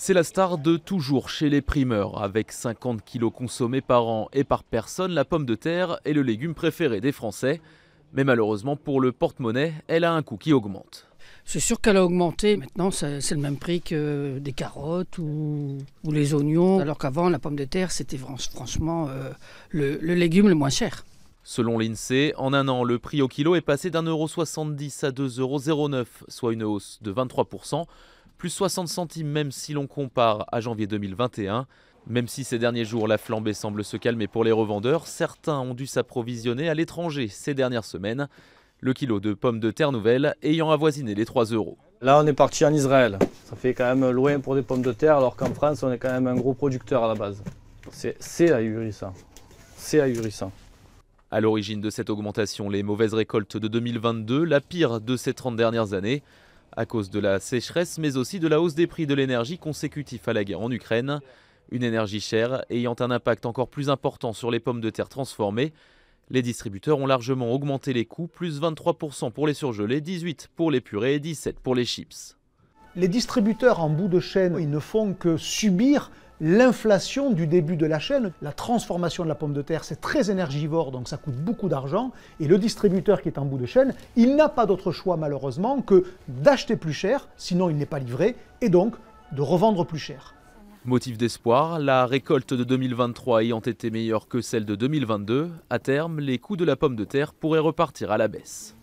C'est la star de toujours chez les primeurs. Avec 50 kilos consommés par an et par personne, la pomme de terre est le légume préféré des Français. Mais malheureusement, pour le porte-monnaie, elle a un coût qui augmente. C'est sûr qu'elle a augmenté. Maintenant, c'est le même prix que des carottes ou, les oignons. Alors qu'avant, la pomme de terre, c'était franchement euh, le, légume le moins cher. Selon l'INSEE, en un an, le prix au kilo est passé d'un euro 70 à 2,09 euros, soit une hausse de 23 plus 60 centimes même si l'on compare à janvier 2021. Même si ces derniers jours la flambée semble se calmer pour les revendeurs, certains ont dû s'approvisionner à l'étranger ces dernières semaines, le kilo de pommes de terre nouvelles ayant avoisiné les 3 euros. Là on est parti en Israël, ça fait quand même loin pour des pommes de terre alors qu'en France on est quand même un gros producteur à la base. C'est ahurissant, c'est ahurissant. À l'origine de cette augmentation, les mauvaises récoltes de 2022, la pire de ces 30 dernières années à cause de la sécheresse mais aussi de la hausse des prix de l'énergie consécutif à la guerre en Ukraine, une énergie chère ayant un impact encore plus important sur les pommes de terre transformées. Les distributeurs ont largement augmenté les coûts, plus 23% pour les surgelés, 18% pour les purées et 17% pour les chips. Les distributeurs en bout de chaîne, ne font que subir l'inflation du début de la chaîne. La transformation de la pomme de terre, c'est très énergivore, donc ça coûte beaucoup d'argent. Et le distributeur qui est en bout de chaîne, il n'a pas d'autre choix malheureusement que d'acheter plus cher, sinon il n'est pas livré, et donc de revendre plus cher. Motif d'espoir, la récolte de 2023 ayant été meilleure que celle de 2022, à terme, les coûts de la pomme de terre pourraient repartir à la baisse.